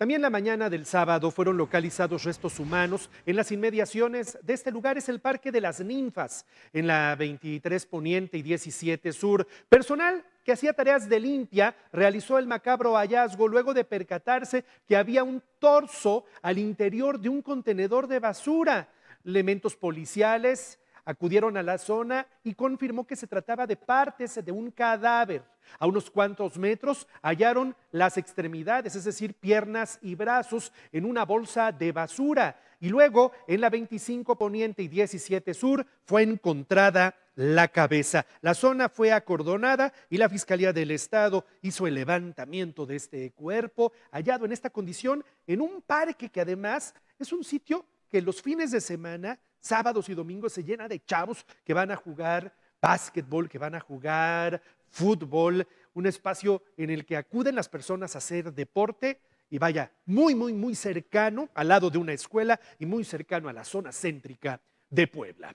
También la mañana del sábado fueron localizados restos humanos en las inmediaciones de este lugar, es el Parque de las Ninfas, en la 23 Poniente y 17 Sur. Personal que hacía tareas de limpia realizó el macabro hallazgo luego de percatarse que había un torso al interior de un contenedor de basura. Elementos policiales Acudieron a la zona y confirmó que se trataba de partes de un cadáver. A unos cuantos metros hallaron las extremidades, es decir, piernas y brazos, en una bolsa de basura. Y luego, en la 25 Poniente y 17 Sur, fue encontrada la cabeza. La zona fue acordonada y la Fiscalía del Estado hizo el levantamiento de este cuerpo hallado en esta condición en un parque que además es un sitio que los fines de semana sábados y domingos se llena de chavos que van a jugar básquetbol, que van a jugar fútbol, un espacio en el que acuden las personas a hacer deporte y vaya, muy, muy, muy cercano, al lado de una escuela y muy cercano a la zona céntrica de Puebla.